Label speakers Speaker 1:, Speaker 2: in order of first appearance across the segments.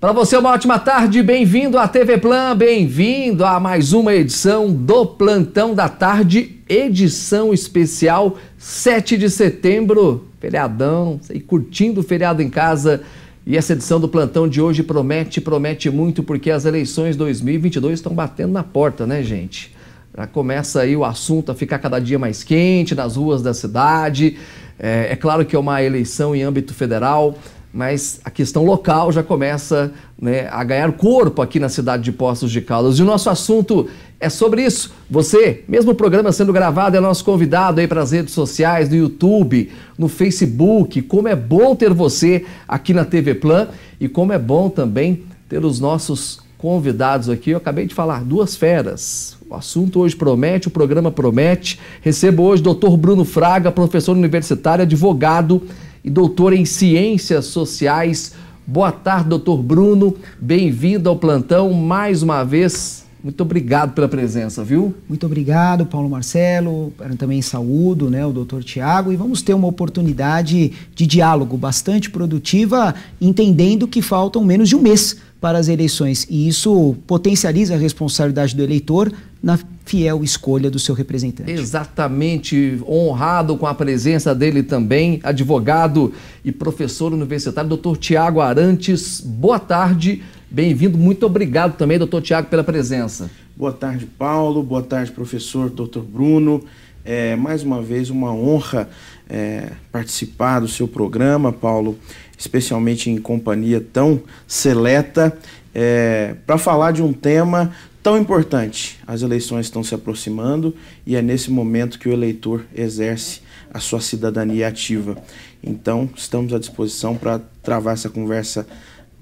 Speaker 1: Para você, uma ótima tarde, bem-vindo à TV Plan, bem-vindo a mais uma edição do Plantão da Tarde, edição especial 7 de setembro, feriadão, e curtindo o feriado em casa. E essa edição do Plantão de hoje promete, promete muito, porque as eleições 2022 estão batendo na porta, né, gente? Já começa aí o assunto a ficar cada dia mais quente nas ruas da cidade. É, é claro que é uma eleição em âmbito federal, mas a questão local já começa né, a ganhar corpo aqui na cidade de Poços de Caldas. E o nosso assunto é sobre isso. Você, mesmo o programa sendo gravado, é nosso convidado aí para as redes sociais, no YouTube, no Facebook. Como é bom ter você aqui na TV Plan e como é bom também ter os nossos convidados aqui. Eu acabei de falar, duas feras. O assunto hoje promete, o programa promete. Recebo hoje o doutor Bruno Fraga, professor universitário, advogado e doutor em Ciências Sociais. Boa tarde, doutor Bruno. Bem-vindo ao plantão mais uma vez. Muito obrigado pela presença, viu?
Speaker 2: Muito obrigado, Paulo Marcelo. Também saúdo né, o doutor Tiago. E vamos ter uma oportunidade de diálogo bastante produtiva, entendendo que faltam menos de um mês para as eleições. E isso potencializa a responsabilidade do eleitor na fiel escolha do seu representante.
Speaker 1: Exatamente, honrado com a presença dele também, advogado e professor universitário, doutor Tiago Arantes. Boa tarde. Bem-vindo, muito obrigado também, doutor Tiago, pela presença.
Speaker 3: Boa tarde, Paulo. Boa tarde, professor, doutor Bruno. É, mais uma vez, uma honra é, participar do seu programa, Paulo, especialmente em companhia tão seleta, é, para falar de um tema tão importante. As eleições estão se aproximando e é nesse momento que o eleitor exerce a sua cidadania ativa. Então, estamos à disposição para travar essa conversa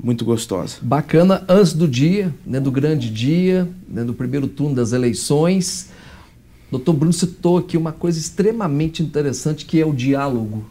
Speaker 3: muito gostosa.
Speaker 1: Bacana, antes do dia, né, do grande dia, né, do primeiro turno das eleições. Doutor Bruno citou aqui uma coisa extremamente interessante que é o diálogo.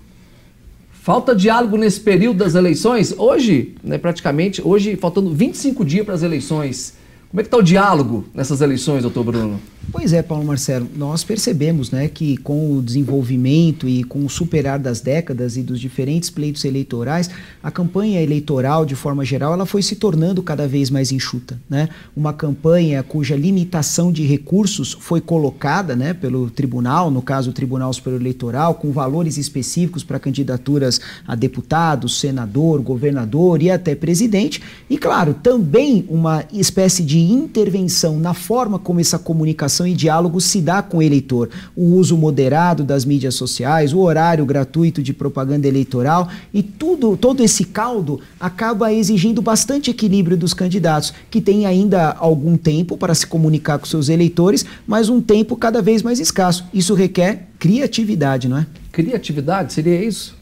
Speaker 1: Falta diálogo nesse período das eleições? Hoje, né, praticamente, hoje faltando 25 dias para as eleições. Como é que está o diálogo nessas eleições, doutor Bruno?
Speaker 2: Pois é, Paulo Marcelo, nós percebemos né, que com o desenvolvimento e com o superar das décadas e dos diferentes pleitos eleitorais, a campanha eleitoral, de forma geral, ela foi se tornando cada vez mais enxuta. Né? Uma campanha cuja limitação de recursos foi colocada né, pelo tribunal, no caso o Tribunal Superior Eleitoral, com valores específicos para candidaturas a deputado, senador, governador e até presidente. E, claro, também uma espécie de intervenção na forma como essa comunicação comunicação e diálogo se dá com o eleitor. O uso moderado das mídias sociais, o horário gratuito de propaganda eleitoral e tudo, todo esse caldo acaba exigindo bastante equilíbrio dos candidatos, que têm ainda algum tempo para se comunicar com seus eleitores, mas um tempo cada
Speaker 3: vez mais escasso. Isso requer criatividade, não é? Criatividade seria isso?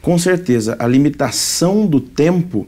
Speaker 3: Com certeza, a limitação do tempo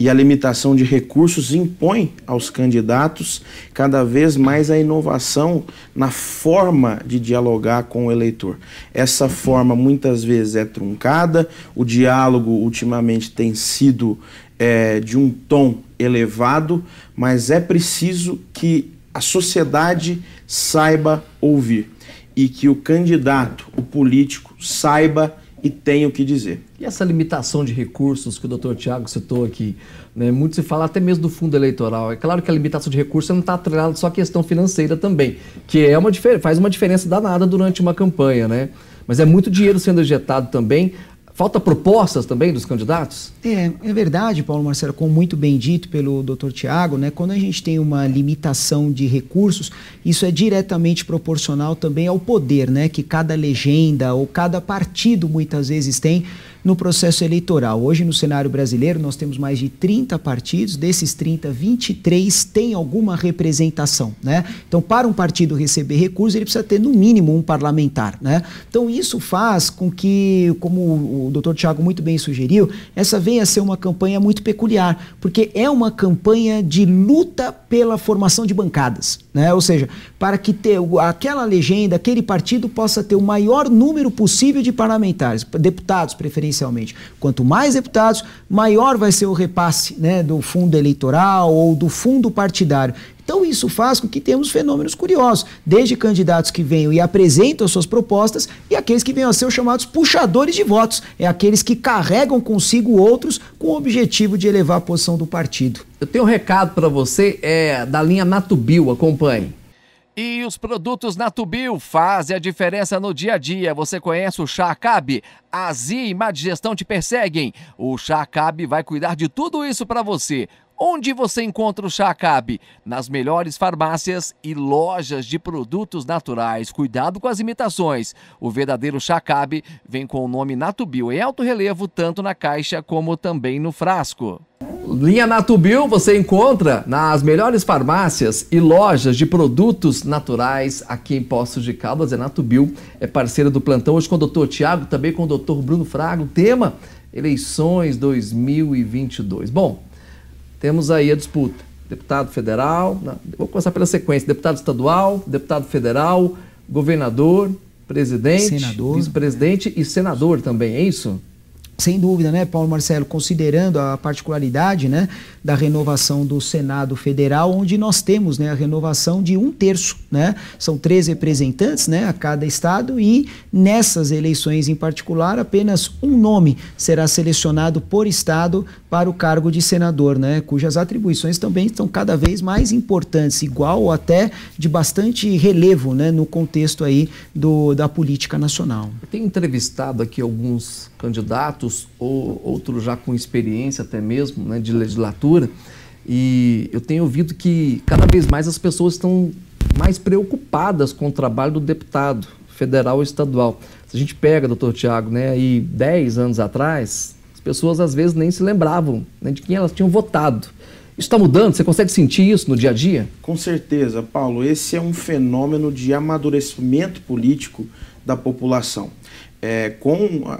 Speaker 3: e a limitação de recursos impõe aos candidatos cada vez mais a inovação na forma de dialogar com o eleitor. Essa forma muitas vezes é truncada, o diálogo ultimamente tem sido é, de um tom elevado, mas é preciso que a sociedade saiba ouvir e que o candidato, o político, saiba ouvir e tem o que dizer.
Speaker 1: E essa limitação de recursos que o doutor Tiago citou aqui, né? muito se fala até mesmo do fundo eleitoral. É claro que a limitação de recursos não está atrelada só à questão financeira também, que é uma, faz uma diferença danada durante uma campanha, né? Mas é muito dinheiro sendo injetado também. Falta propostas também dos candidatos?
Speaker 2: É, é verdade, Paulo Marcelo, como muito bem dito pelo doutor Tiago, né, quando a gente tem uma limitação de recursos, isso é diretamente proporcional também ao poder né, que cada legenda ou cada partido muitas vezes tem no processo eleitoral. Hoje, no cenário brasileiro, nós temos mais de 30 partidos, desses 30, 23 têm alguma representação. Né? Então, para um partido receber recurso, ele precisa ter no mínimo um parlamentar. Né? Então, isso faz com que, como o doutor Tiago muito bem sugeriu, essa venha a ser uma campanha muito peculiar, porque é uma campanha de luta pela formação de bancadas. Né? Ou seja, para que ter aquela legenda, aquele partido possa ter o maior número possível de parlamentares, deputados preferenciais Quanto mais deputados, maior vai ser o repasse né, do fundo eleitoral ou do fundo partidário. Então isso faz com que temos fenômenos curiosos, desde candidatos que venham e apresentam suas propostas e aqueles que venham a ser chamados puxadores de votos, é aqueles que carregam consigo outros com o objetivo de elevar a posição do partido. Eu tenho um recado
Speaker 1: para você é da linha Natubio, acompanhe. E os produtos Natubil fazem a diferença no dia a dia. Você conhece o chá Acabe? Azia e má digestão te perseguem. O chá Acabe vai cuidar de tudo isso para você. Onde você encontra o chá Nas melhores farmácias e lojas de produtos naturais. Cuidado com as imitações. O verdadeiro chá vem com o nome Natubio em alto relevo, tanto na caixa como também no frasco. Linha Natubio você encontra nas melhores farmácias e lojas de produtos naturais aqui em Poços de Caldas. É Natubio, é parceira do plantão hoje com o doutor Tiago, também com o doutor Bruno Frago. Tema: eleições 2022. Bom, temos aí a disputa. Deputado federal, não, vou começar pela sequência: deputado estadual, deputado federal,
Speaker 2: governador, presidente, vice-presidente e senador também, é isso? Sem dúvida, né, Paulo Marcelo, considerando a particularidade né, da renovação do Senado Federal, onde nós temos né, a renovação de um terço. Né? São três representantes né, a cada estado e nessas eleições em particular, apenas um nome será selecionado por estado para o cargo de senador, né, cujas atribuições também estão cada vez mais importantes, igual ou até de bastante relevo né, no contexto aí do, da política nacional.
Speaker 1: Eu tenho entrevistado aqui alguns candidatos, ou outros já com experiência até mesmo né, de legislatura, e eu tenho ouvido que cada vez mais as pessoas estão mais preocupadas com o trabalho do deputado federal ou estadual. Se a gente pega, doutor Tiago, né, aí 10 anos atrás, pessoas às vezes nem se lembravam né, de quem elas tinham votado. Isso está mudando? Você consegue sentir isso no dia a dia?
Speaker 3: Com certeza, Paulo. Esse é um fenômeno de amadurecimento político da população. É, com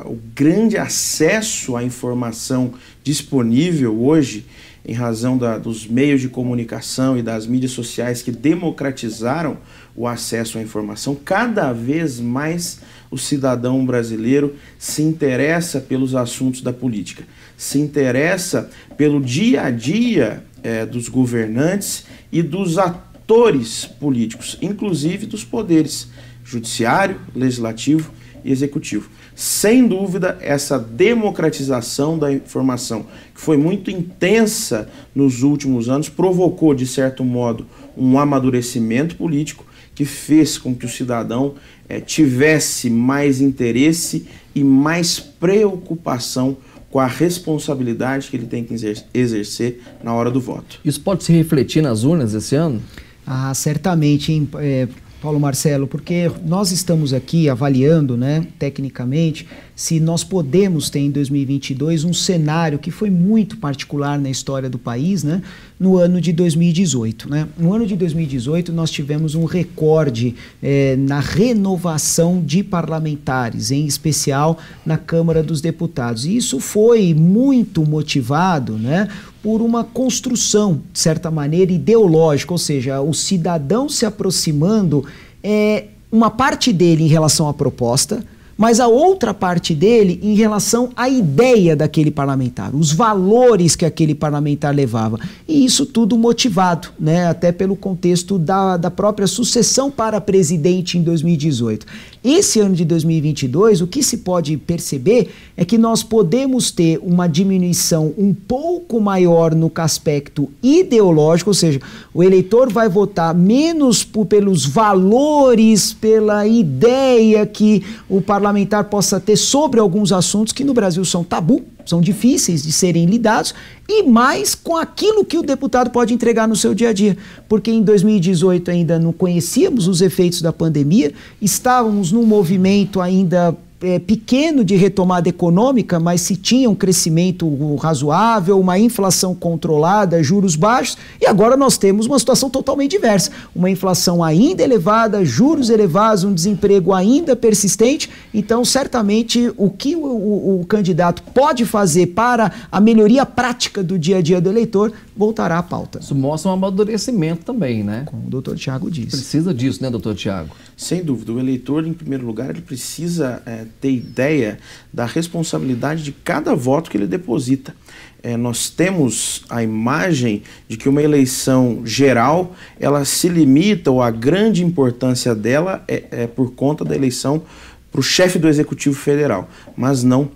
Speaker 3: o grande acesso à informação disponível hoje, em razão da, dos meios de comunicação e das mídias sociais que democratizaram o acesso à informação, cada vez mais o cidadão brasileiro se interessa pelos assuntos da política, se interessa pelo dia a dia é, dos governantes e dos atores políticos, inclusive dos poderes judiciário, legislativo e executivo. Sem dúvida, essa democratização da informação, que foi muito intensa nos últimos anos, provocou, de certo modo, um amadurecimento político que fez com que o cidadão é, tivesse mais interesse e mais preocupação com a responsabilidade que ele tem que exercer na hora do voto. Isso pode
Speaker 2: se refletir nas urnas esse ano? Ah, certamente. É, Paulo Marcelo, porque nós estamos aqui avaliando, né, tecnicamente, se nós podemos ter em 2022 um cenário que foi muito particular na história do país, né, no ano de 2018. Né? No ano de 2018, nós tivemos um recorde eh, na renovação de parlamentares, em especial na Câmara dos Deputados. E isso foi muito motivado né, por uma construção, de certa maneira, ideológica, ou seja, o cidadão se aproximando, é, uma parte dele em relação à proposta, mas a outra parte dele em relação à ideia daquele parlamentar, os valores que aquele parlamentar levava. E isso tudo motivado, né, até pelo contexto da, da própria sucessão para presidente em 2018. Esse ano de 2022, o que se pode perceber é que nós podemos ter uma diminuição um pouco maior no aspecto ideológico, ou seja, o eleitor vai votar menos por, pelos valores, pela ideia que o parlamentar parlamentar possa ter sobre alguns assuntos que no Brasil são tabu, são difíceis de serem lidados, e mais com aquilo que o deputado pode entregar no seu dia a dia. Porque em 2018 ainda não conhecíamos os efeitos da pandemia, estávamos num movimento ainda é, pequeno de retomada econômica, mas se tinha um crescimento razoável, uma inflação controlada, juros baixos, e agora nós temos uma situação totalmente diversa. Uma inflação ainda elevada, juros elevados, um desemprego ainda persistente. Então, certamente, o que o, o, o candidato pode fazer para a melhoria prática do dia a dia do eleitor voltará à pauta. Isso mostra um amadurecimento também, né? Como o doutor Tiago disse.
Speaker 3: Precisa disso, né, doutor Tiago? Sem dúvida, o eleitor, em primeiro lugar, ele precisa é, ter ideia da responsabilidade de cada voto que ele deposita. É, nós temos a imagem de que uma eleição geral ela se limita ou a grande importância dela é, é por conta da eleição para o chefe do Executivo Federal, mas não.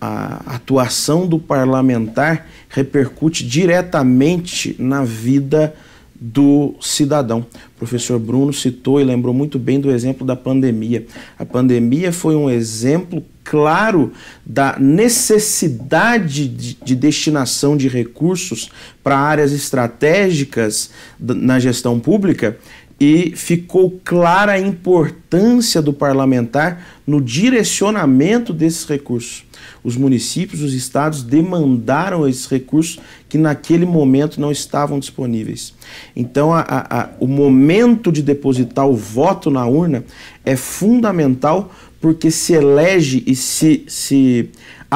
Speaker 3: A atuação do parlamentar repercute diretamente na vida do cidadão. O professor Bruno citou e lembrou muito bem do exemplo da pandemia. A pandemia foi um exemplo claro da necessidade de, de destinação de recursos para áreas estratégicas na gestão pública e ficou clara a importância do parlamentar no direcionamento desses recursos. Os municípios, os estados demandaram esses recursos que naquele momento não estavam disponíveis. Então, a, a, o momento de depositar o voto na urna é fundamental porque se elege e se, se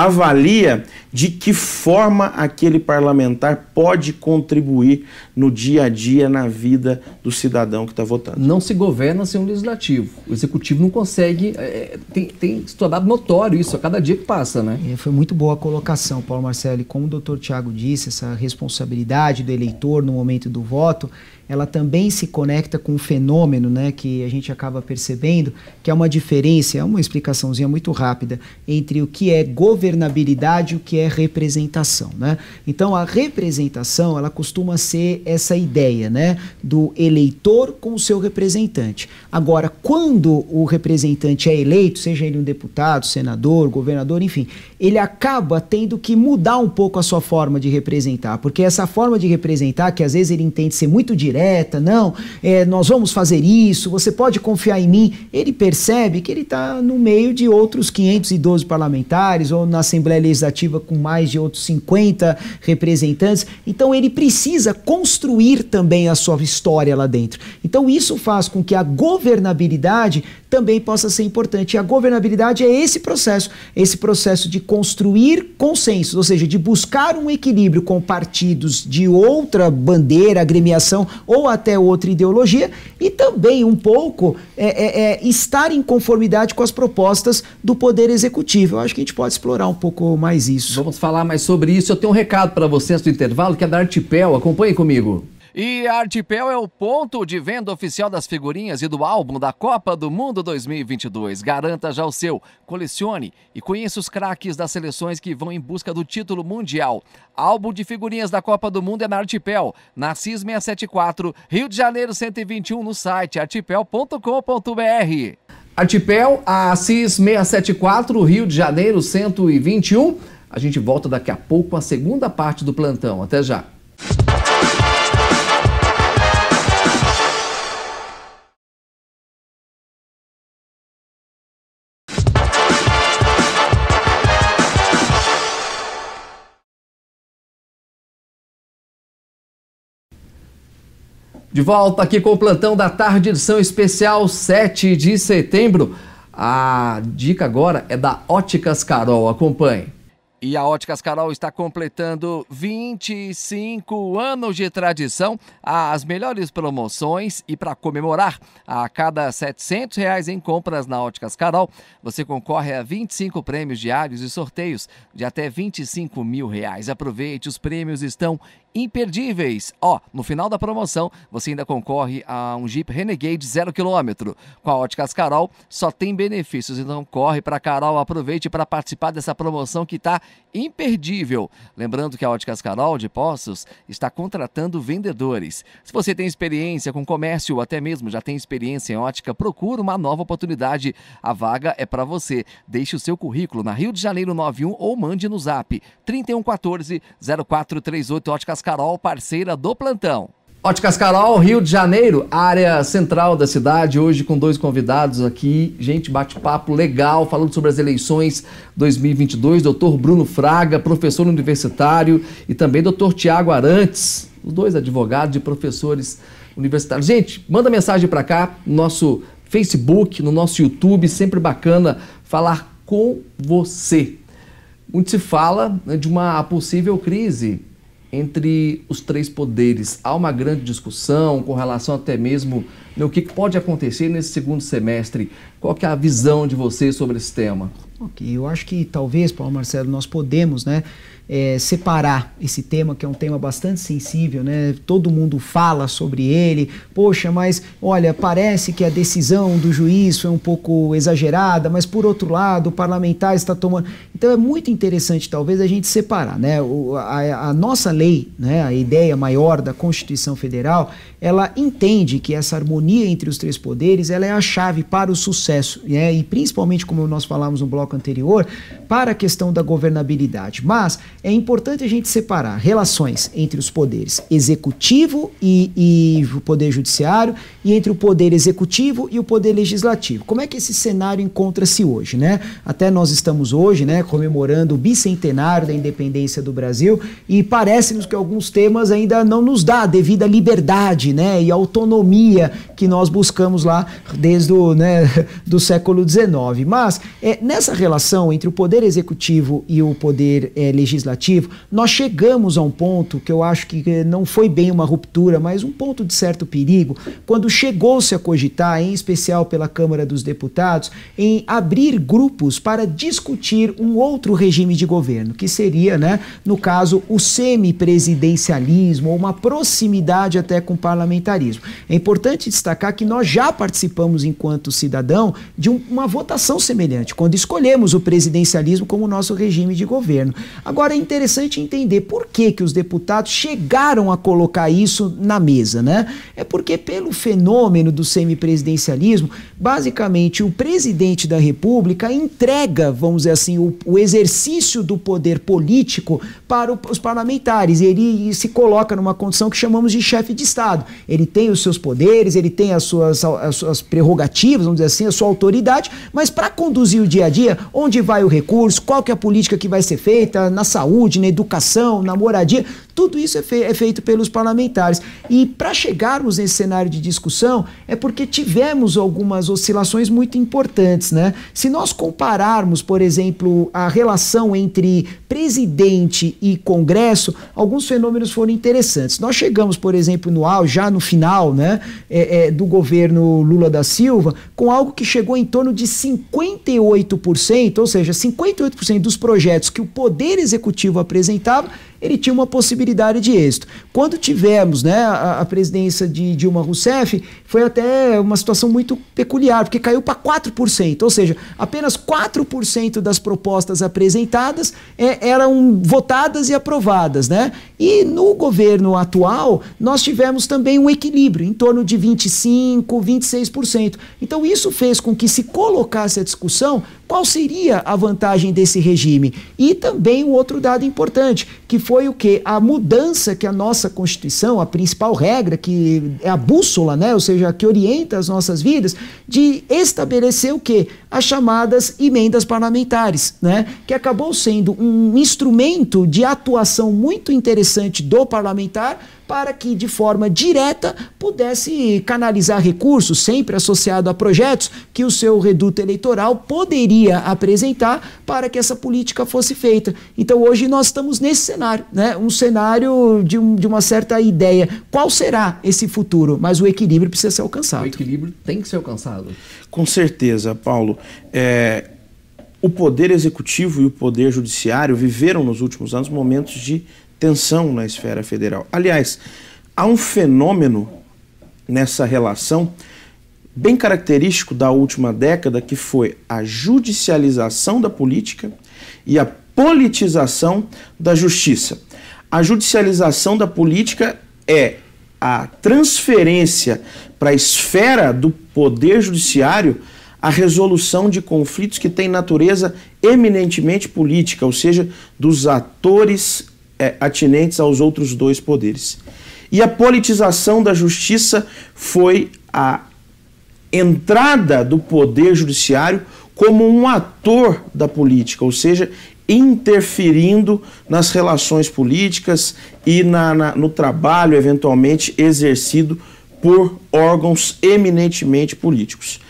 Speaker 3: avalia de que forma aquele parlamentar pode contribuir no dia a dia, na vida do cidadão que está votando. Não se governa sem um legislativo. O
Speaker 2: executivo não consegue. É, tem, tem se tornado notório isso a cada dia que passa, né? É, foi muito boa a colocação, Paulo Marcelo. E como o doutor Tiago disse, essa responsabilidade do eleitor no momento do voto ela também se conecta com um fenômeno né, que a gente acaba percebendo, que é uma diferença, é uma explicaçãozinha muito rápida, entre o que é governabilidade e o que é representação. Né? Então, a representação ela costuma ser essa ideia né, do eleitor com o seu representante. Agora, quando o representante é eleito, seja ele um deputado, senador, governador, enfim, ele acaba tendo que mudar um pouco a sua forma de representar, porque essa forma de representar, que às vezes ele entende ser muito direta, direta, não, é, nós vamos fazer isso, você pode confiar em mim. Ele percebe que ele está no meio de outros 512 parlamentares ou na Assembleia Legislativa com mais de outros 50 representantes. Então ele precisa construir também a sua história lá dentro. Então isso faz com que a governabilidade também possa ser importante. E a governabilidade é esse processo, esse processo de construir consensos, ou seja, de buscar um equilíbrio com partidos de outra bandeira, agremiação ou até outra ideologia e também um pouco é, é, é, estar em conformidade com as propostas do Poder Executivo. Eu acho que a gente pode explorar um pouco mais
Speaker 1: isso. Vamos falar mais sobre isso. Eu tenho um recado para vocês do intervalo que é da Artipel. Acompanhe comigo. E a Artipel é o ponto de venda oficial das figurinhas e do álbum da Copa do Mundo 2022. Garanta já o seu, colecione e conheça os craques das seleções que vão em busca do título mundial. Álbum de figurinhas da Copa do Mundo é na Artipel, na CIS 674, Rio de Janeiro 121, no site artipel.com.br. Artipel, a CIS 674, Rio de Janeiro 121. A gente volta daqui a pouco com a segunda parte do plantão. Até já. De volta aqui com o plantão da tarde, edição especial 7 de setembro. A dica agora é da Óticas Carol, acompanhe. E a Óticas Carol está completando 25 anos de tradição, as melhores promoções e para comemorar, a cada R$ 700 reais em compras na Óticas Carol, você concorre a 25 prêmios diários e sorteios de até 25 mil reais. Aproveite, os prêmios estão imperdíveis. Ó, no final da promoção você ainda concorre a um Jeep Renegade 0 km. Com a Óticas Carol só tem benefícios, então corre para Carol, aproveite para participar dessa promoção que está imperdível. Lembrando que a Óticas Carol de Poços está contratando vendedores. Se você tem experiência com comércio ou até mesmo já tem experiência em ótica, procura uma nova oportunidade. A vaga é para você. Deixe o seu currículo na Rio de Janeiro 91 ou mande no zap 3114 0438 Óticas Carol, parceira do plantão. Óticas Carol, Rio de Janeiro, área central da cidade, hoje com dois convidados aqui. Gente, bate-papo legal, falando sobre as eleições 2022. Doutor Bruno Fraga, professor universitário, e também doutor Tiago Arantes, os dois advogados e professores universitários. Gente, manda mensagem para cá, no nosso Facebook, no nosso YouTube, sempre bacana falar com você. Muito se fala né, de uma possível crise entre os três poderes. Há uma grande discussão com relação até mesmo no né, que pode acontecer nesse segundo semestre. Qual que é a visão de vocês sobre esse tema?
Speaker 2: Ok, eu acho que talvez, Paulo Marcelo, nós podemos né, é, separar esse tema, que é um tema bastante sensível, né? Todo mundo fala sobre ele. Poxa, mas olha, parece que a decisão do juiz foi um pouco exagerada, mas por outro lado, o parlamentar está tomando. Então é muito interessante, talvez, a gente separar, né? O, a, a nossa lei, né? A ideia maior da Constituição Federal, ela entende que essa harmonia entre os três poderes, ela é a chave para o sucesso, né? E principalmente como nós falamos no bloco anterior, para a questão da governabilidade. Mas é importante a gente separar relações entre os poderes executivo e, e o poder judiciário e entre o poder executivo e o poder legislativo. Como é que esse cenário encontra-se hoje, né? Até nós estamos hoje, né, comemorando o bicentenário da independência do Brasil e parece-nos que alguns temas ainda não nos dá a devida liberdade, né, e autonomia que nós buscamos lá desde o, né, do século XIX. Mas é, nessa relação entre o poder poder executivo e o poder é, legislativo, nós chegamos a um ponto que eu acho que eh, não foi bem uma ruptura, mas um ponto de certo perigo, quando chegou-se a cogitar, em especial pela Câmara dos Deputados, em abrir grupos para discutir um outro regime de governo, que seria, né, no caso, o semipresidencialismo, ou uma proximidade até com o parlamentarismo. É importante destacar que nós já participamos, enquanto cidadão, de um, uma votação semelhante, quando escolhemos o presidencialismo parlamentarismo como nosso regime de governo. Agora é interessante entender por que, que os deputados chegaram a colocar isso na mesa, né? É porque pelo fenômeno do semipresidencialismo, basicamente o presidente da República entrega, vamos dizer assim, o, o exercício do poder político para o, os parlamentares. Ele se coloca numa condição que chamamos de chefe de Estado. Ele tem os seus poderes, ele tem as suas, as suas prerrogativas, vamos dizer assim, a sua autoridade, mas para conduzir o dia a dia, onde vai o recurso? qual que é a política que vai ser feita na saúde, na educação, na moradia. Tudo isso é, fe é feito pelos parlamentares. E para chegarmos nesse cenário de discussão, é porque tivemos algumas oscilações muito importantes. Né? Se nós compararmos, por exemplo, a relação entre presidente e Congresso, alguns fenômenos foram interessantes. Nós chegamos, por exemplo, no auge, já no final né, é, é, do governo Lula da Silva, com algo que chegou em torno de 58%, ou seja, 58% dos projetos que o Poder Executivo apresentava ele tinha uma possibilidade de êxito. Quando tivemos né, a, a presidência de Dilma Rousseff, foi até uma situação muito peculiar, porque caiu para 4%, ou seja, apenas 4% das propostas apresentadas é, eram votadas e aprovadas. Né? E no governo atual, nós tivemos também um equilíbrio, em torno de 25%, 26%. Então isso fez com que se colocasse a discussão qual seria a vantagem desse regime? E também um outro dado importante, que foi o que a mudança que a nossa Constituição, a principal regra que é a bússola, né, ou seja, que orienta as nossas vidas, de estabelecer o que as chamadas emendas parlamentares, né, que acabou sendo um instrumento de atuação muito interessante do parlamentar para que de forma direta pudesse canalizar recursos, sempre associado a projetos que o seu reduto eleitoral poderia apresentar para que essa política fosse feita. Então hoje nós estamos nesse cenário, né? um cenário de, um, de uma certa ideia. Qual será esse futuro? Mas o equilíbrio precisa ser alcançado. O equilíbrio tem que ser alcançado.
Speaker 3: Com certeza, Paulo. É, o poder executivo e o poder judiciário viveram nos últimos anos momentos de tensão na esfera federal. Aliás, há um fenômeno nessa relação bem característico da última década que foi a judicialização da política e a politização da justiça. A judicialização da política é a transferência para a esfera do poder judiciário a resolução de conflitos que têm natureza eminentemente política, ou seja, dos atores é, atinentes aos outros dois poderes. E a politização da justiça foi a entrada do poder judiciário como um ator da política, ou seja, interferindo nas relações políticas e na, na, no trabalho eventualmente exercido por órgãos eminentemente políticos.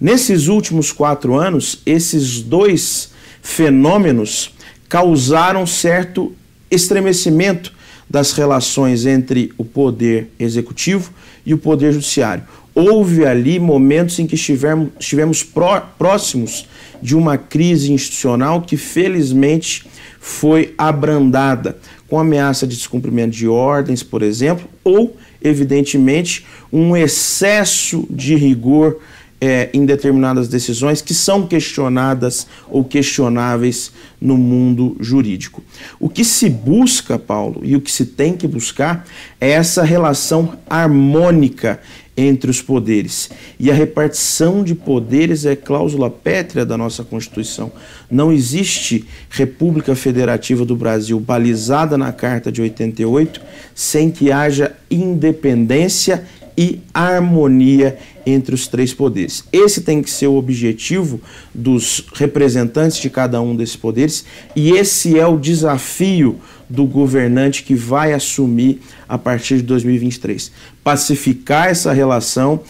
Speaker 3: Nesses últimos quatro anos, esses dois fenômenos causaram certo estremecimento das relações entre o poder executivo e o poder judiciário. Houve ali momentos em que estivemos, estivemos pró, próximos de uma crise institucional que, felizmente, foi abrandada com ameaça de descumprimento de ordens, por exemplo, ou, evidentemente, um excesso de rigor é, em determinadas decisões que são questionadas ou questionáveis no mundo jurídico. O que se busca, Paulo, e o que se tem que buscar é essa relação harmônica entre os poderes. E a repartição de poderes é cláusula pétrea da nossa Constituição. Não existe República Federativa do Brasil balizada na Carta de 88 sem que haja independência e harmonia entre os três poderes. Esse tem que ser o objetivo dos representantes de cada um desses poderes e esse é o desafio do governante que vai assumir a partir de 2023. Pacificar essa relação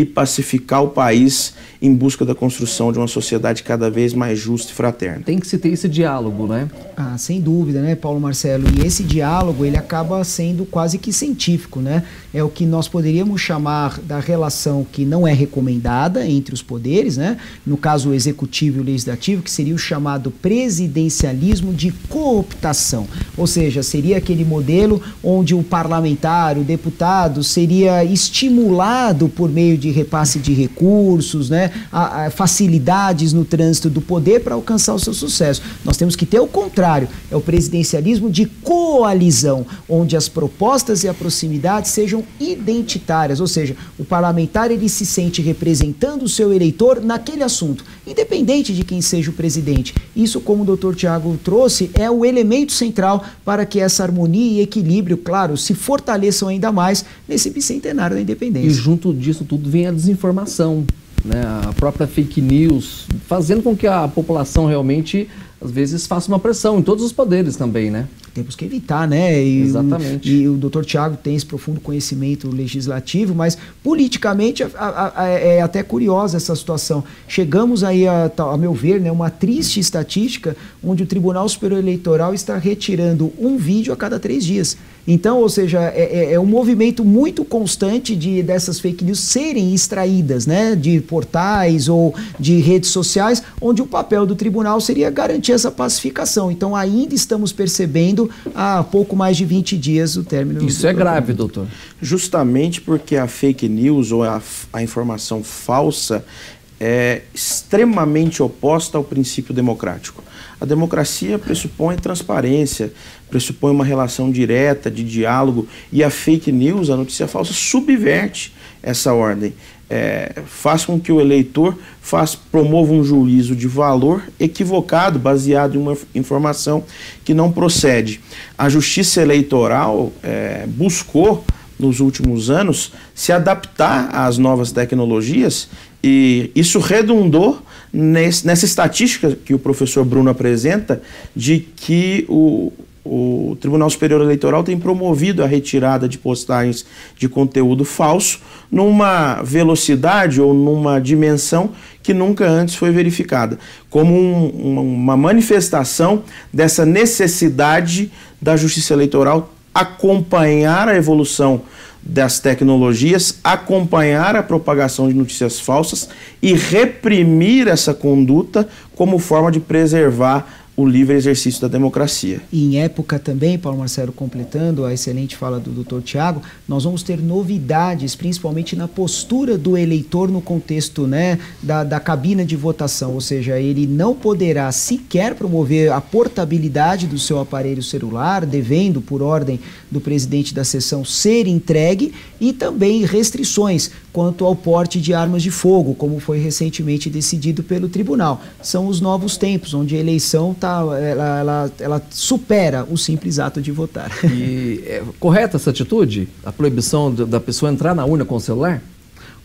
Speaker 3: e pacificar o país em busca da construção de uma sociedade cada vez mais justa e fraterna. Tem que
Speaker 2: se ter esse diálogo, né? Ah, sem dúvida, né, Paulo Marcelo? E esse diálogo, ele acaba sendo quase que científico, né? É o que nós poderíamos chamar da relação que não é recomendada entre os poderes, né? No caso, o executivo e o legislativo, que seria o chamado presidencialismo de cooptação. Ou seja, seria aquele modelo onde o parlamentar, o deputado, seria estimulado por meio de de repasse de recursos, né? A, a facilidades no trânsito do poder para alcançar o seu sucesso. Nós temos que ter o contrário, é o presidencialismo de coalizão, onde as propostas e a proximidade sejam identitárias, ou seja, o parlamentar ele se sente representando o seu eleitor naquele assunto, independente de quem seja o presidente. Isso, como o doutor Tiago trouxe, é o elemento central para que essa harmonia e equilíbrio, claro, se fortaleçam ainda mais nesse bicentenário da independência. E junto disso tudo vem a desinformação, né? a própria fake
Speaker 1: news, fazendo com que a população realmente, às vezes, faça uma pressão em todos os poderes
Speaker 2: também, né? Temos que evitar, né? E Exatamente. O, e o doutor Tiago tem esse profundo conhecimento legislativo, mas politicamente a, a, a, é até curiosa essa situação. Chegamos aí, a, a meu ver, né, uma triste estatística onde o Tribunal Superior Eleitoral está retirando um vídeo a cada três dias. Então, ou seja, é, é, é um movimento muito constante de dessas fake news serem extraídas, né, de portais ou de redes sociais, onde o papel do tribunal seria garantir essa pacificação. Então, ainda estamos percebendo há pouco mais de 20 dias o término. Isso é grave,
Speaker 3: doutor. Justamente porque a fake news ou a, a informação falsa é extremamente oposta ao princípio democrático. A democracia pressupõe transparência, pressupõe uma relação direta de diálogo e a fake news, a notícia falsa, subverte essa ordem. É, faz com que o eleitor faz, promova um juízo de valor equivocado, baseado em uma informação que não procede. A justiça eleitoral é, buscou, nos últimos anos, se adaptar às novas tecnologias e isso redundou nesse, nessa estatística que o professor Bruno apresenta de que o, o Tribunal Superior Eleitoral tem promovido a retirada de postagens de conteúdo falso numa velocidade ou numa dimensão que nunca antes foi verificada, como um, uma manifestação dessa necessidade da Justiça Eleitoral acompanhar a evolução das tecnologias, acompanhar a propagação de notícias falsas e reprimir essa conduta como forma de preservar o livre exercício da democracia.
Speaker 2: E em época também, Paulo Marcelo, completando a excelente fala do doutor Tiago, nós vamos ter novidades, principalmente na postura do eleitor no contexto né, da, da cabina de votação, ou seja, ele não poderá sequer promover a portabilidade do seu aparelho celular, devendo, por ordem do presidente da sessão, ser entregue, e também restrições quanto ao porte de armas de fogo, como foi recentemente decidido pelo tribunal. São os novos tempos, onde a eleição tá, ela, ela, ela supera o simples ato de votar.
Speaker 1: E é correta essa atitude? A proibição da pessoa
Speaker 2: entrar na urna com o celular?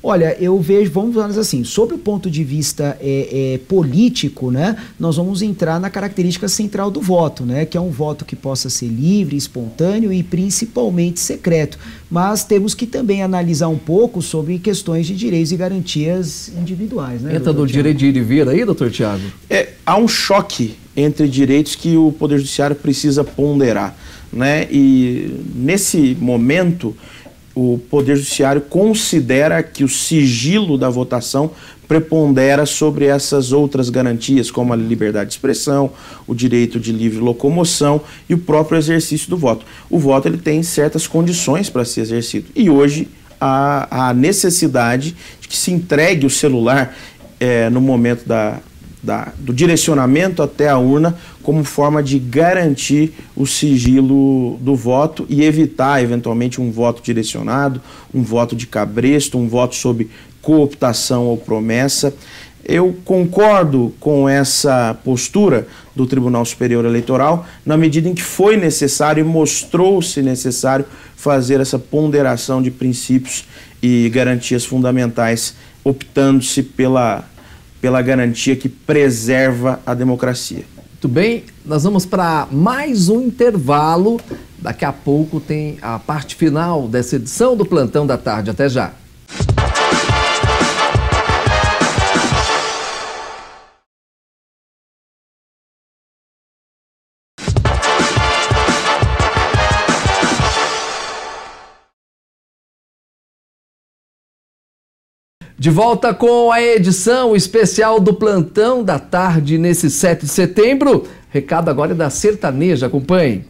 Speaker 2: Olha, eu vejo, vamos falar assim, sobre o ponto de vista é, é, político, né, nós vamos entrar na característica central do voto, né, que é um voto que possa ser livre, espontâneo e principalmente secreto. Mas temos que também analisar um pouco sobre questões de direitos e garantias individuais. Né, Entra no direito de
Speaker 3: ir e vir aí, doutor Tiago? É, há um choque entre direitos que o Poder Judiciário precisa ponderar. Né? E nesse momento o Poder Judiciário considera que o sigilo da votação prepondera sobre essas outras garantias, como a liberdade de expressão, o direito de livre locomoção e o próprio exercício do voto. O voto ele tem certas condições para ser exercido. E hoje há a necessidade de que se entregue o celular é, no momento da da, do direcionamento até a urna como forma de garantir o sigilo do voto e evitar eventualmente um voto direcionado, um voto de cabresto, um voto sob cooptação ou promessa. Eu concordo com essa postura do Tribunal Superior Eleitoral na medida em que foi necessário e mostrou-se necessário fazer essa ponderação de princípios e garantias fundamentais, optando-se pela pela garantia que preserva a democracia.
Speaker 1: Muito bem, nós vamos para mais um intervalo. Daqui a pouco tem a parte final dessa edição do Plantão da Tarde. Até já. De volta com a edição especial do Plantão da Tarde nesse 7 de setembro. Recado agora é da Sertaneja,
Speaker 3: acompanhe.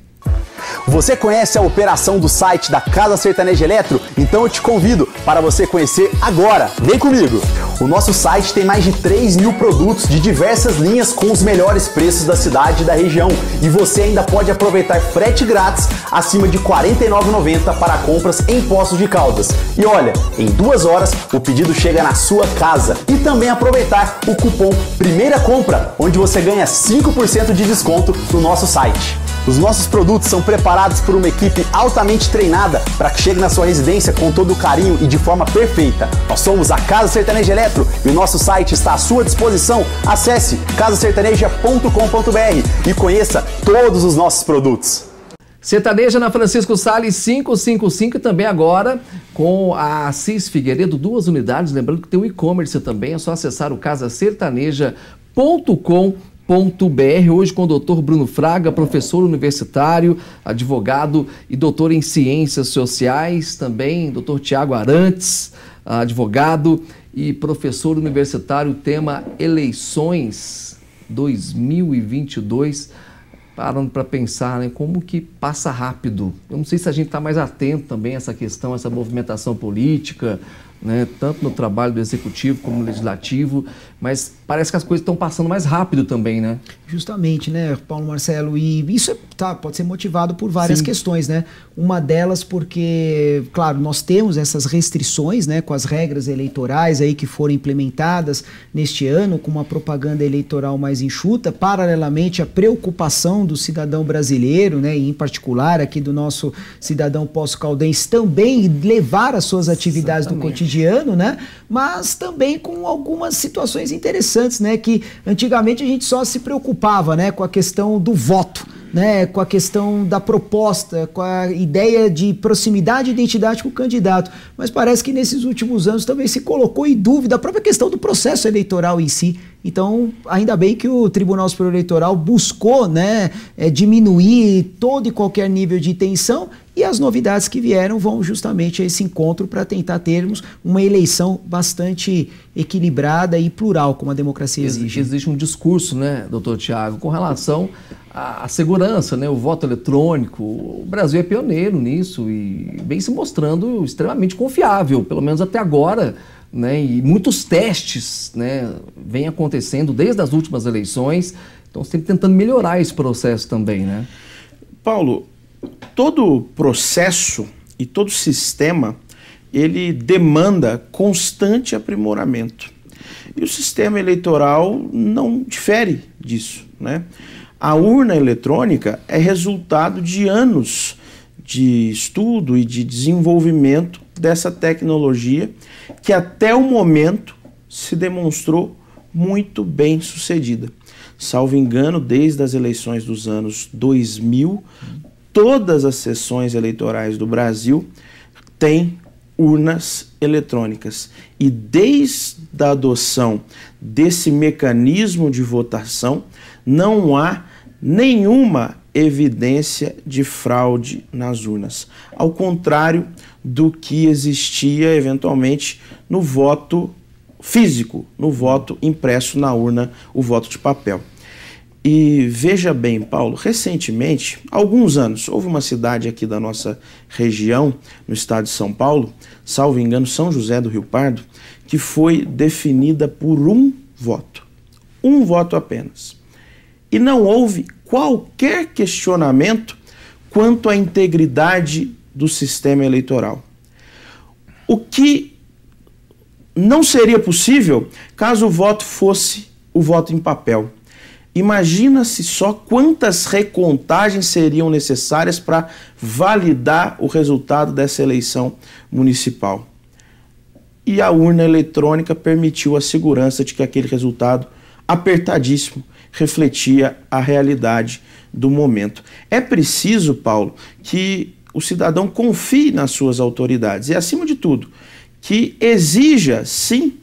Speaker 3: Você conhece a operação do site da Casa Sertaneja Eletro? Então eu te convido para você conhecer agora. Vem comigo! O nosso site tem mais de 3 mil produtos de diversas linhas com os melhores preços da cidade e da região. E você ainda pode aproveitar frete grátis acima de R$ 49,90 para compras em Poços de Caldas. E olha, em duas horas o pedido chega na sua casa. E também aproveitar o cupom Primeira Compra, onde você ganha 5% de desconto no nosso site. Os nossos produtos são preparados por uma equipe altamente treinada para que chegue na sua residência com todo o carinho e de forma perfeita. Nós somos a Casa Sertaneja Eletro e o nosso site está à sua disposição. Acesse casasertaneja.com.br e conheça todos os nossos produtos.
Speaker 1: Sertaneja na Francisco Sales 555 também agora com a Assis Figueiredo, duas unidades. Lembrando que tem o e-commerce também, é só acessar o casasertaneja.com.br www.ufsc.br. Hoje com o doutor Bruno Fraga, professor universitário, advogado e doutor em ciências sociais, também doutor Tiago Arantes, advogado e professor universitário, tema eleições 2022. Parando para pensar né, como que passa rápido. Eu não sei se a gente está mais atento também a essa questão, a essa movimentação política, né, tanto no trabalho do executivo como no legislativo, mas parece que as coisas estão passando mais rápido também, né?
Speaker 2: Justamente, né, Paulo Marcelo? E isso é, tá, pode ser motivado por várias Sim. questões, né? Uma delas porque, claro, nós temos essas restrições, né, com as regras eleitorais aí que foram implementadas neste ano, com uma propaganda eleitoral mais enxuta, paralelamente à preocupação do cidadão brasileiro, né, e em particular aqui do nosso cidadão pós-caldense também levar as suas atividades Exatamente. do cotidiano, né? Mas também com algumas situações interessantes, né, que antigamente a gente só se preocupava preocupava né, com a questão do voto. Né, com a questão da proposta, com a ideia de proximidade e identidade com o candidato. Mas parece que nesses últimos anos também se colocou em dúvida a própria questão do processo eleitoral em si. Então, ainda bem que o Tribunal Superior Eleitoral buscou né, é, diminuir todo e qualquer nível de tensão e as novidades que vieram vão justamente a esse encontro para tentar termos uma eleição bastante equilibrada e plural, como a democracia exige. Existe um discurso, né, doutor Tiago, com relação à segurança, né, o voto
Speaker 1: eletrônico. O Brasil é pioneiro nisso e vem se mostrando extremamente confiável, pelo menos até agora. Né, e muitos testes né, vêm acontecendo desde as últimas eleições. Então, sempre tentando melhorar esse processo também, né?
Speaker 3: Paulo, todo processo e todo sistema ele demanda constante aprimoramento. E o sistema eleitoral não difere disso, né? A urna eletrônica é resultado de anos de estudo e de desenvolvimento dessa tecnologia que até o momento se demonstrou muito bem sucedida. Salvo engano, desde as eleições dos anos 2000, todas as sessões eleitorais do Brasil têm urnas eletrônicas. E desde a adoção desse mecanismo de votação, não há nenhuma evidência de fraude nas urnas, ao contrário do que existia eventualmente no voto físico, no voto impresso na urna, o voto de papel. E veja bem, Paulo, recentemente, alguns anos, houve uma cidade aqui da nossa região, no estado de São Paulo, salvo engano, São José do Rio Pardo, que foi definida por um voto. Um voto apenas. E não houve qualquer questionamento quanto à integridade do sistema eleitoral. O que não seria possível caso o voto fosse o voto em papel. Imagina-se só quantas recontagens seriam necessárias para validar o resultado dessa eleição municipal. E a urna eletrônica permitiu a segurança de que aquele resultado apertadíssimo refletia a realidade do momento. É preciso, Paulo, que o cidadão confie nas suas autoridades e, acima de tudo, que exija, sim,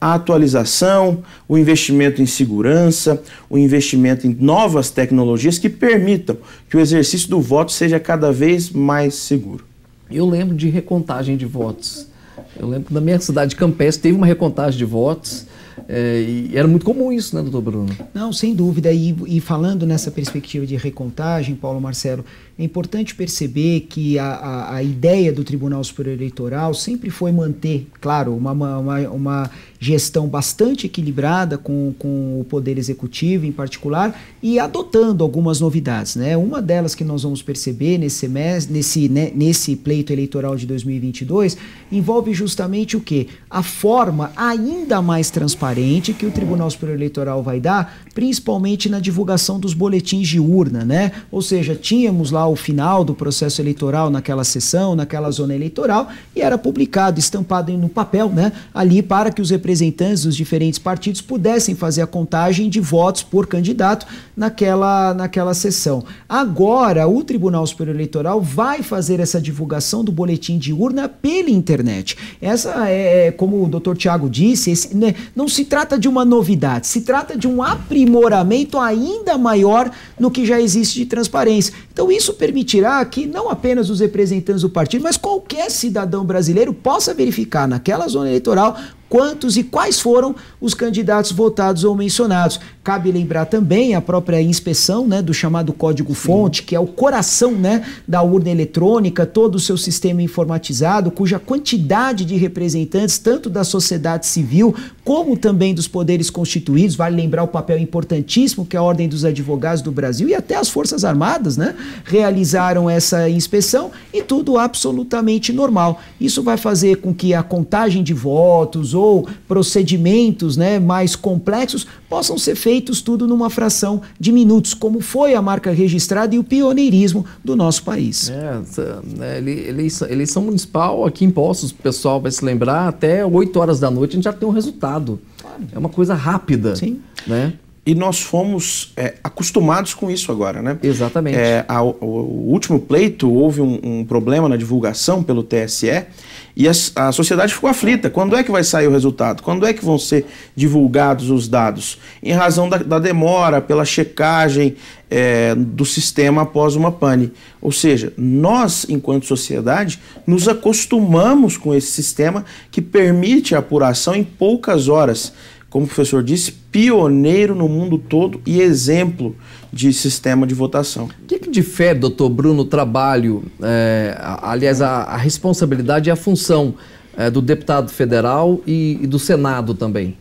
Speaker 3: a atualização, o investimento em segurança, o investimento em novas tecnologias que permitam que o exercício do voto seja cada vez mais seguro. Eu lembro de recontagem de votos.
Speaker 1: Eu lembro que na minha cidade de Campestre teve uma recontagem de votos. É, e era muito comum
Speaker 2: isso, né, doutor Bruno? Não, sem dúvida. E, e falando nessa perspectiva de recontagem, Paulo Marcelo, é importante perceber que a, a, a, ideia do Tribunal Superior Eleitoral sempre foi manter, claro, uma, uma, uma gestão bastante equilibrada com, com o Poder Executivo em particular e adotando algumas novidades. Né? Uma delas que nós vamos perceber nesse, semestre, nesse, né, nesse pleito eleitoral de 2022 envolve justamente o que? A forma ainda mais transparente que o Tribunal Superior Eleitoral vai dar, principalmente na divulgação dos boletins de urna. né? Ou seja, tínhamos lá ao o final do processo eleitoral naquela sessão, naquela zona eleitoral, e era publicado, estampado no papel, né, ali para que os representantes dos diferentes partidos pudessem fazer a contagem de votos por candidato naquela, naquela sessão. Agora, o Tribunal Superior Eleitoral vai fazer essa divulgação do boletim de urna pela internet. Essa é, é como o doutor Tiago disse, esse, né, não se trata de uma novidade, se trata de um aprimoramento ainda maior no que já existe de transparência. Então, isso permitirá que não apenas os representantes do partido, mas qualquer cidadão brasileiro possa verificar naquela zona eleitoral quantos e quais foram os candidatos votados ou mencionados. Cabe lembrar também a própria inspeção né, do chamado código-fonte, que é o coração né, da urna eletrônica, todo o seu sistema informatizado, cuja quantidade de representantes, tanto da sociedade civil como também dos poderes constituídos, vale lembrar o papel importantíssimo que a Ordem dos Advogados do Brasil e até as Forças Armadas né, realizaram essa inspeção, e tudo absolutamente normal. Isso vai fazer com que a contagem de votos, ou procedimentos né, mais complexos possam ser feitos tudo numa fração de minutos, como foi a marca registrada e o pioneirismo do nosso país. É, né, eleição, eleição municipal aqui em Poços, o pessoal
Speaker 1: vai se lembrar, até 8 horas da noite a gente já tem um resultado. É uma coisa rápida. Sim.
Speaker 3: Né? E nós fomos é, acostumados com isso agora, né? Exatamente. É, a, o, o, último pleito houve um, um, problema na divulgação pelo TSE e a, a sociedade ficou aflita. Quando é que vai sair o resultado? Quando é que vão ser divulgados os dados? Em razão da, da demora, pela checagem é, do sistema após uma pane. Ou seja, nós, enquanto sociedade, nos acostumamos com esse sistema que permite a apuração em poucas horas como o professor disse, pioneiro no mundo todo e exemplo de sistema de votação. O
Speaker 1: que, que difere, doutor Bruno, o trabalho, é, aliás, a, a, responsabilidade e a função é, do deputado federal e, e do Senado também?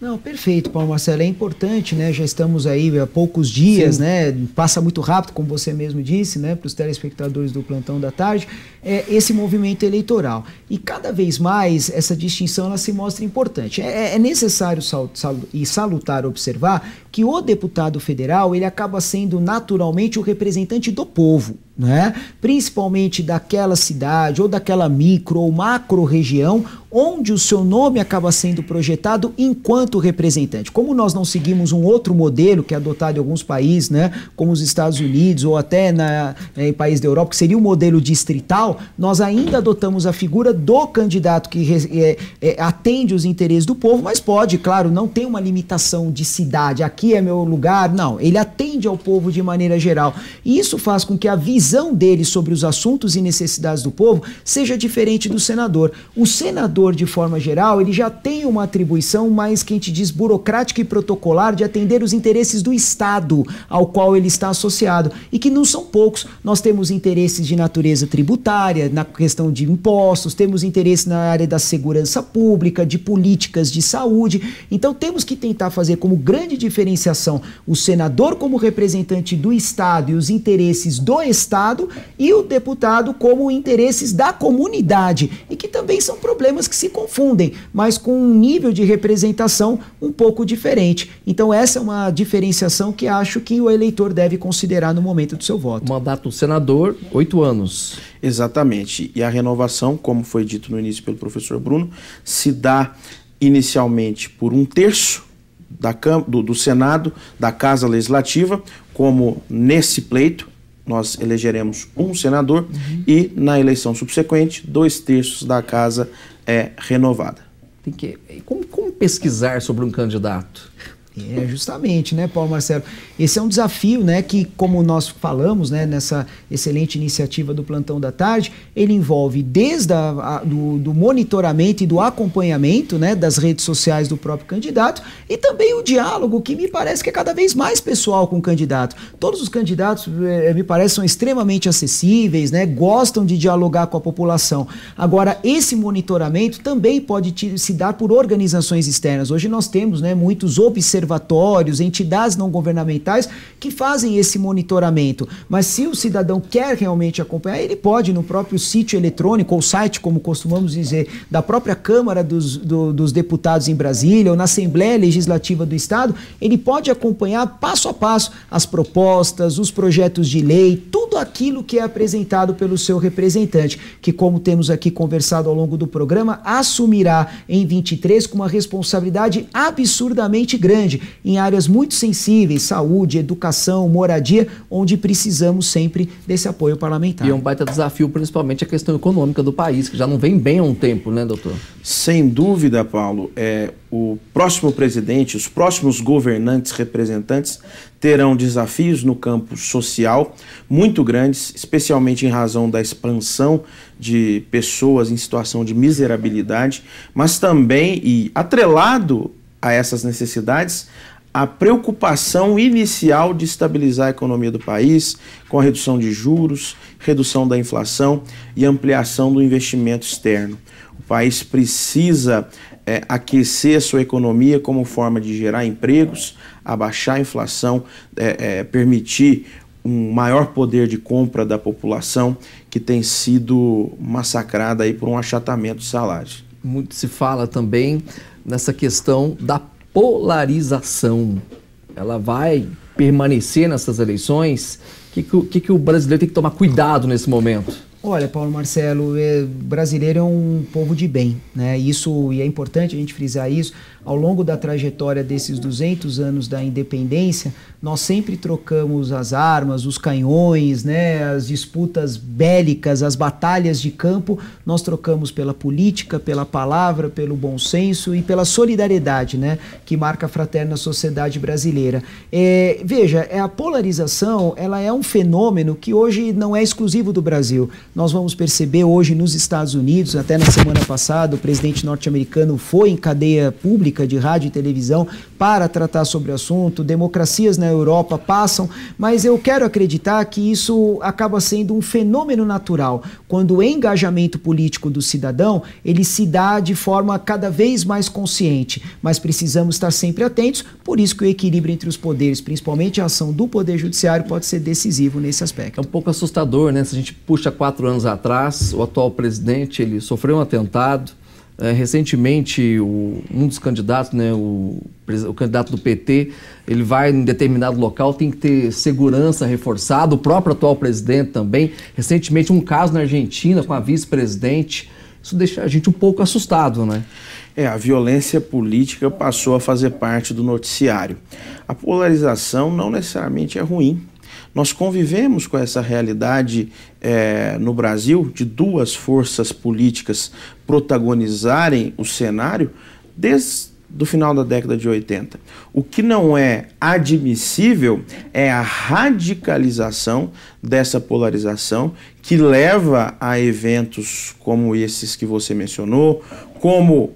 Speaker 2: Não, perfeito, Paulo Marcelo. É importante, né? Já estamos aí há poucos dias, Sim. né? Passa muito rápido, como você mesmo disse, né? Para os telespectadores do plantão da tarde é, esse movimento eleitoral. E cada vez mais essa distinção ela se mostra importante. É, é, é necessário sal, sal, e salutar observar que o deputado federal ele acaba sendo naturalmente o representante do povo. Né? principalmente daquela cidade ou daquela micro ou macro região onde o seu nome acaba sendo projetado enquanto representante. Como nós não seguimos um outro modelo que é adotado em alguns países, né, como os Estados Unidos ou até na, em países da Europa, que seria o um modelo distrital, nós ainda adotamos a figura do candidato que é, é, atende os interesses do povo, mas pode, claro, não tem uma limitação de cidade, aqui é meu lugar, não. Ele atende ao povo de maneira geral. E isso faz com que a visão dele sobre os assuntos e necessidades do povo seja diferente do senador. O senador, de forma geral, ele já tem uma atribuição mais, quem te diz, burocrática e protocolar de atender os interesses do Estado ao qual ele está associado, e que não são poucos. Nós temos interesses de natureza tributária, área, na questão de impostos, temos interesse na área da segurança pública, de políticas de saúde. Então temos que tentar fazer como grande diferenciação o senador como representante do Estado e os interesses do Estado e o deputado como interesses da comunidade, e que também são problemas que se confundem, mas com um nível de representação um pouco diferente. Então essa é uma diferenciação que acho que o eleitor deve considerar no momento do seu voto. mandato do
Speaker 3: senador, oito anos. Exatamente. E a renovação, como foi dito no início pelo professor Bruno, se dá inicialmente por um terço da, do, do Senado, da Casa Legislativa, como nesse pleito, nós elegeremos um senador uhum. e na eleição subsequente, dois terços da casa é renovada. Tem que, como, como pesquisar sobre um candidato?
Speaker 2: É, justamente, né, Paulo Marcelo? Esse é um desafio, né, que como nós falamos, né, nessa excelente iniciativa do Plantão da Tarde, ele envolve desde a, a do, do, monitoramento e do acompanhamento, né, das redes sociais do próprio candidato e também o diálogo, que me parece que é cada vez mais pessoal com o candidato. Todos os candidatos, é, me parece, são extremamente acessíveis, né, gostam de dialogar com a população. Agora, esse monitoramento também pode te, se dar por organizações externas. Hoje nós temos, né, muitos observadores observatórios, entidades não governamentais que fazem esse monitoramento. Mas se o cidadão quer realmente acompanhar, ele pode no próprio sítio eletrônico ou site, como costumamos dizer, da própria Câmara dos, do, dos Deputados em Brasília ou na Assembleia Legislativa do Estado, ele pode acompanhar passo a passo as propostas, os projetos de lei, tudo aquilo que é apresentado pelo seu representante, que, como temos aqui conversado ao longo do programa, assumirá em 23 com uma responsabilidade absurdamente grande saúde, em áreas muito sensíveis, saúde, educação, moradia, onde precisamos sempre desse apoio parlamentar. E
Speaker 1: é um baita desafio, principalmente a questão econômica do país, que já não vem bem há um tempo, né, doutor?
Speaker 3: Sem dúvida, Paulo, é, o próximo presidente, os próximos governantes, representantes, terão desafios no campo social muito grandes, especialmente em razão da expansão de pessoas em situação de miserabilidade, mas também, e atrelado a essas necessidades a preocupação inicial de estabilizar a economia do país, com a redução de juros, redução da inflação e ampliação do investimento externo. O país precisa é, aquecer a sua economia como forma de gerar empregos, abaixar a inflação, é, é, permitir um maior poder de compra da população que tem sido massacrada aí por um achatamento de salários
Speaker 1: muito se fala também nessa questão da polarização. Ela vai permanecer nessas eleições? O que, que, que, o brasileiro tem que tomar cuidado nesse momento?
Speaker 2: Olha, Paulo Marcelo, é, brasileiro é um povo de bem, né? Isso e é importante a gente frisar isso, ao longo da trajetória desses 200 anos da independência, nós sempre trocamos as armas, os canhões, né, as disputas bélicas, as batalhas de campo, nós trocamos pela política, pela palavra, pelo bom senso e pela solidariedade, né, que marca a fraterna sociedade brasileira. É, veja, é a polarização, ela é um fenômeno que hoje não é exclusivo do Brasil. Nós vamos perceber hoje nos Estados Unidos, até na semana passada, o presidente norte-americano foi em cadeia pública pública de rádio e televisão para tratar sobre o assunto, democracias na Europa passam, mas eu quero acreditar que isso acaba sendo um fenômeno natural, quando o engajamento político do cidadão, ele se dá de forma cada vez mais consciente, mas precisamos estar sempre atentos, por isso que o equilíbrio entre os poderes, principalmente a ação do Poder Judiciário, pode ser decisivo nesse aspecto. É um pouco assustador, né? Se a gente
Speaker 1: puxa quatro anos atrás, o atual presidente, ele sofreu um atentado, é, recentemente, o, um dos candidatos, né, o, o, candidato do PT, ele vai em determinado local, tem que ter segurança reforçada, o próprio atual presidente também. Recentemente, um caso na Argentina com a vice-presidente. Isso deixa a gente um pouco
Speaker 3: assustado, né? É, a violência política passou a fazer parte do noticiário. A polarização não necessariamente é ruim, nós convivemos com essa realidade é, no Brasil de duas forças políticas protagonizarem o cenário desde do final da década de 80. O que não é admissível é a radicalização dessa polarização que leva a eventos como esses que você mencionou, como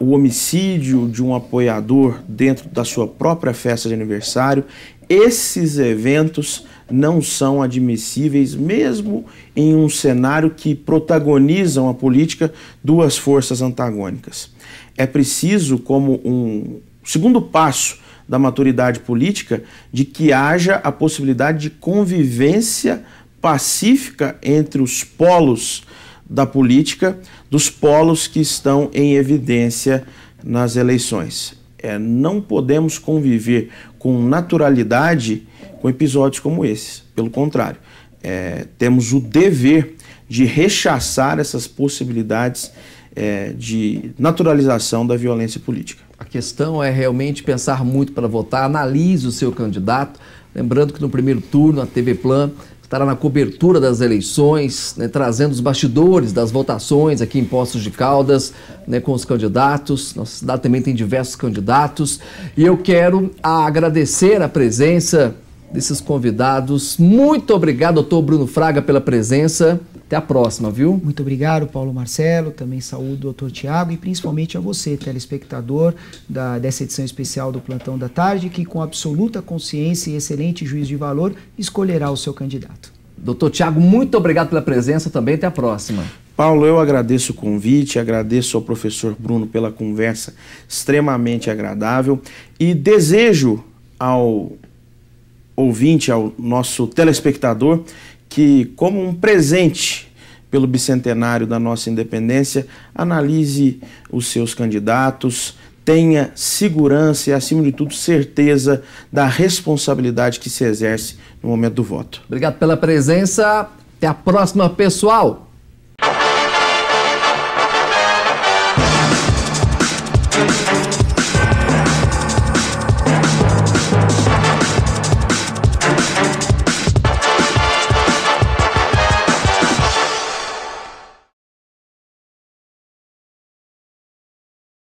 Speaker 3: o homicídio de um apoiador dentro da sua própria festa de aniversário. Esses eventos não são admissíveis, mesmo em um cenário que protagonizam a política duas forças antagônicas. É preciso, como um segundo passo da maturidade política, de que haja a possibilidade de convivência pacífica entre os polos da política, dos polos que estão em evidência nas eleições. É, não podemos conviver com naturalidade com episódios como esses. Pelo contrário, é, temos o dever de rechaçar essas possibilidades é, de naturalização da violência política. A questão é realmente pensar muito para votar,
Speaker 1: analise o seu candidato. Lembrando que no primeiro turno a TV Plan estará na cobertura das eleições, né, trazendo os bastidores das votações aqui em Poços de Caldas, né, com os candidatos. Nossa cidade também tem diversos candidatos. E eu quero agradecer a presença desses convidados. Muito obrigado, doutor Bruno
Speaker 2: Fraga, pela presença. Até a próxima, viu? Muito obrigado, Paulo Marcelo. Também saúdo o doutor Tiago e principalmente a você, telespectador da, dessa edição especial do Plantão da Tarde, que com absoluta consciência e excelente juízo de valor escolherá o seu candidato. Doutor Tiago, muito obrigado pela presença também. Até a próxima.
Speaker 3: Paulo, eu agradeço o convite, agradeço ao professor Bruno pela conversa extremamente agradável e desejo ao ouvinte, ao nosso telespectador, que, como um presente pelo bicentenário da nossa independência, analise os seus candidatos, tenha segurança e, acima de tudo, certeza da responsabilidade que se exerce no momento do voto.
Speaker 1: Obrigado pela presença. Até a próxima, pessoal!